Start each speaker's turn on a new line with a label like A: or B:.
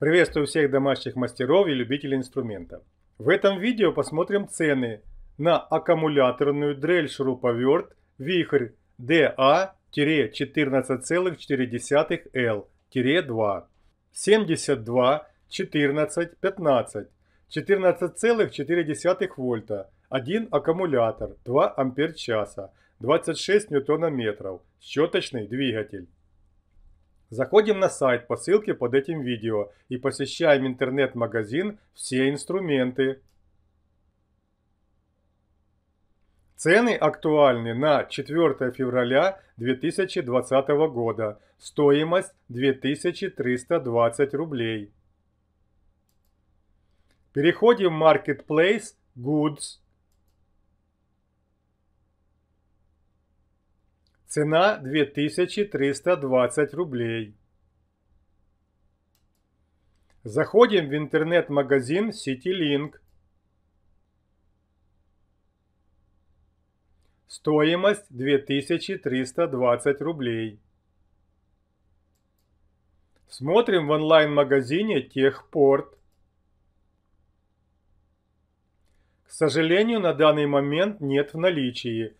A: Приветствую всех домашних мастеров и любителей инструмента. В этом видео посмотрим цены на аккумуляторную дрель-шуруповерт «Вихрь» DA-14,4L-2 72 14 15 14,4 вольта, 1 аккумулятор, 2 ампер часа, 26 ньютона метров, щеточный двигатель. Заходим на сайт по ссылке под этим видео и посещаем интернет-магазин «Все инструменты». Цены актуальны на 4 февраля 2020 года. Стоимость 2320 рублей. Переходим в Marketplace Goods. Цена 2320 рублей. Заходим в интернет-магазин CityLink. Стоимость 2320 рублей. Смотрим в онлайн-магазине Техпорт. К сожалению, на данный момент нет в наличии –